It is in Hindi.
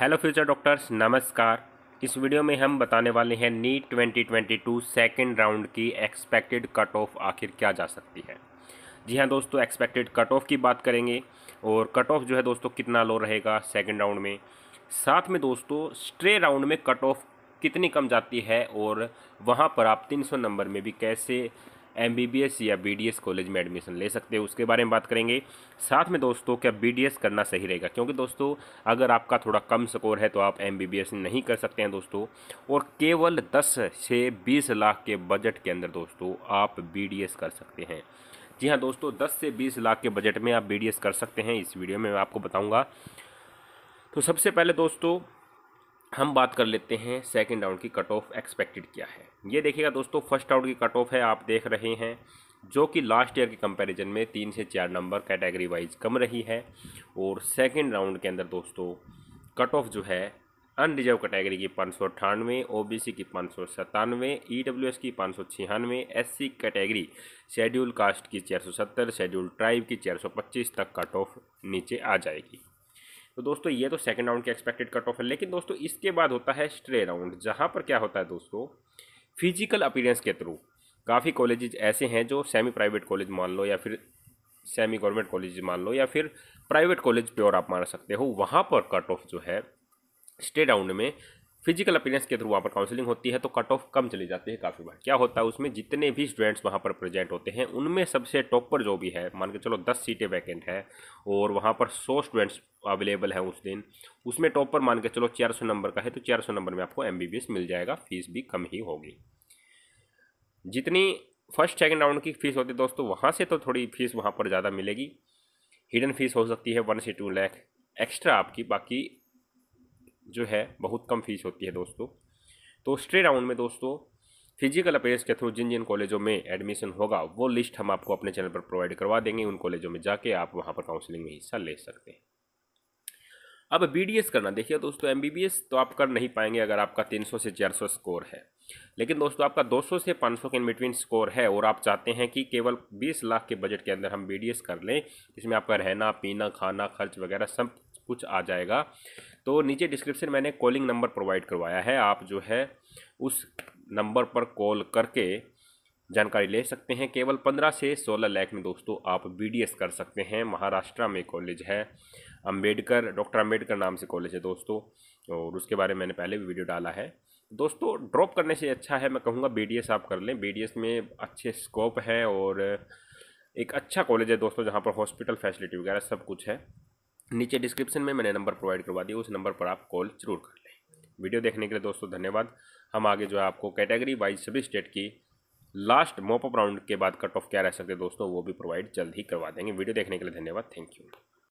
हेलो फ्यूचर डॉक्टर्स नमस्कार इस वीडियो में हम बताने वाले हैं नीट 2022 सेकेंड राउंड की एक्सपेक्टेड कट ऑफ आखिर क्या जा सकती है जी हाँ दोस्तों एक्सपेक्टेड कट ऑफ की बात करेंगे और कट ऑफ जो है दोस्तों कितना लो रहेगा सेकेंड राउंड में साथ में दोस्तों स्ट्रे राउंड में कट ऑफ कितनी कम जाती है और वहाँ पर आप 300 नंबर में भी कैसे एम या बी कॉलेज में एडमिशन ले सकते हो उसके बारे में बात करेंगे साथ में दोस्तों क्या बी करना सही रहेगा क्योंकि दोस्तों अगर आपका थोड़ा कम स्कोर है तो आप एम नहीं कर सकते हैं दोस्तों और केवल दस से बीस लाख के बजट के अंदर दोस्तों आप बी कर सकते हैं जी हाँ दोस्तों दस से बीस लाख के बजट में आप बी कर सकते हैं इस वीडियो में मैं आपको बताऊँगा तो सबसे पहले दोस्तों हम बात कर लेते हैं सेकेंड राउंड की कट ऑफ एक्सपेक्टेड क्या है ये देखिएगा दोस्तों फर्स्ट राउंड की कट ऑफ है आप देख रहे हैं जो कि लास्ट ईयर के कंपैरिजन में तीन से चार नंबर कैटेगरी वाइज कम रही है और सेकेंड राउंड के अंदर दोस्तों कट ऑफ जो है अनरिजर्व कैटेगरी की पाँच सौ अट्ठानवे ओ बी सी की पाँच सौ सतानवे ई e डब्ल्यू एस की पाँच सौ छियानवे S C category schedule caste की चार सौ सत्तर शेड्यूल ट्राइब की चार सौ पच्चीस तक कट ऑफ नीचे आ जाएगी तो दोस्तों ये तो सेकेंड राउंड के एक्सपेक्टेड कट ऑफ है लेकिन दोस्तों इसके बाद होता है स्ट्रे राउंड जहाँ पर क्या होता है दोस्तों फिजिकल अपीरेंस के थ्रू काफ़ी कॉलेजेज ऐसे हैं जो सेमी प्राइवेट कॉलेज मान लो या फिर सेमी गवर्नमेंट कॉलेज मान लो या फिर प्राइवेट कॉलेज प्योर आप मान सकते हो वहाँ पर कट ऑफ जो है स्टे राउंड में फिजिकल अपीयरेंस के थ्रू वहाँ पर काउंसलिंग होती है तो कट ऑफ कम चली जाती है काफ़ी बार क्या होता है उसमें जितने भी स्टूडेंट्स वहाँ पर प्रेजेंट होते हैं उनमें सबसे टॉप पर जो भी है मान के चलो दस सीटें वैकेंट है और वहाँ पर सौ स्टूडेंट्स अवेलेबल हैं उस दिन उसमें टॉप पर मान के चलो चार सौ नंबर का है तो चार सौ नंबर में आपको एम मिल जाएगा फीस भी कम ही होगी जितनी फर्स्ट सेकेंड राउंड की फ़ीस होती है दोस्तों वहाँ से तो थोड़ी फीस वहाँ पर ज़्यादा मिलेगी हिडन फीस हो सकती है वन से टू लैख एक्स्ट्रा आपकी बाकी जो है बहुत कम फीस होती है दोस्तों तो स्ट्रे राउंड में दोस्तों फिजिकल अपेयर्स के थ्रू जिन जिन कॉलेजों में एडमिशन होगा वो लिस्ट हम आपको अपने चैनल पर प्रोवाइड करवा देंगे उन कॉलेजों में जाके आप वहाँ पर काउंसलिंग में हिस्सा ले सकते हैं अब बी करना देखिए दोस्तों एम तो आप कर नहीं पाएंगे अगर आपका 300 से 400 स्कोर है लेकिन दोस्तों आपका 200 से 500 के इन बिटवीन स्कोर है और आप चाहते हैं कि केवल 20 लाख के बजट के अंदर हम बी कर लें इसमें आपका रहना पीना खाना खर्च वगैरह सब कुछ आ जाएगा तो नीचे डिस्क्रिप्शन मैंने कॉलिंग नंबर प्रोवाइड करवाया है आप जो है उस नंबर पर कॉल करके जानकारी ले सकते हैं केवल पंद्रह से सोलह लाख में दोस्तों आप बी कर सकते हैं महाराष्ट्र में कॉलेज है अम्बेडकर डॉक्टर अम्बेडकर नाम से कॉलेज है दोस्तों और उसके बारे में मैंने पहले भी वीडियो डाला है दोस्तों ड्रॉप करने से अच्छा है मैं कहूँगा बी आप कर लें बी में अच्छे स्कोप है और एक अच्छा कॉलेज है दोस्तों जहाँ पर हॉस्पिटल फैसिलिटी वगैरह सब कुछ है नीचे डिस्क्रिप्शन में मैंने नंबर प्रोवाइड करवा दिया उस नंबर पर आप कॉल जरूर कर लें वीडियो देखने के लिए दोस्तों धन्यवाद हम आगे जो है आपको कैटेगरी वाइज सभी स्टेट की लास्ट मोपअप राउंड के बाद कट ऑफ क्या रह सकते हैं दोस्तों वो भी प्रोवाइड जल्द ही करवा देंगे वीडियो देखने के लिए धन्यवाद थैंक यू